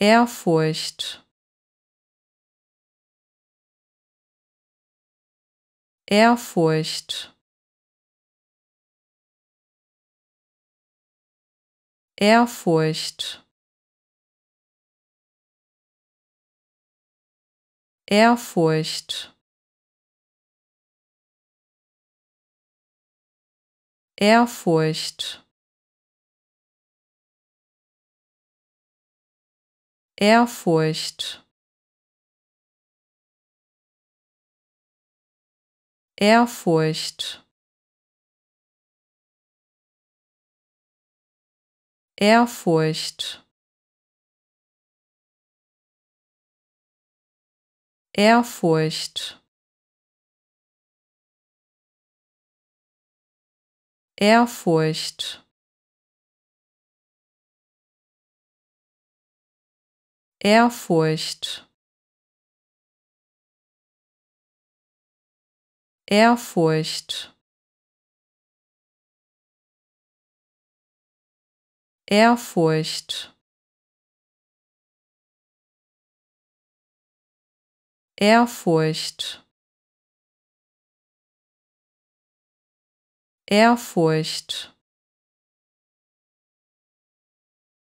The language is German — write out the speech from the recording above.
Ehrfurcht. Ehrfurcht. Ehrfurcht. Ehrfurcht. Ehrfurcht. Ehrfurcht. Ehrfurcht. Ehrfurcht. Ehrfurcht. Ehrfurcht. Ehrfurcht Ehrfurcht Ehrfurcht Ehrfurcht Ehrfurcht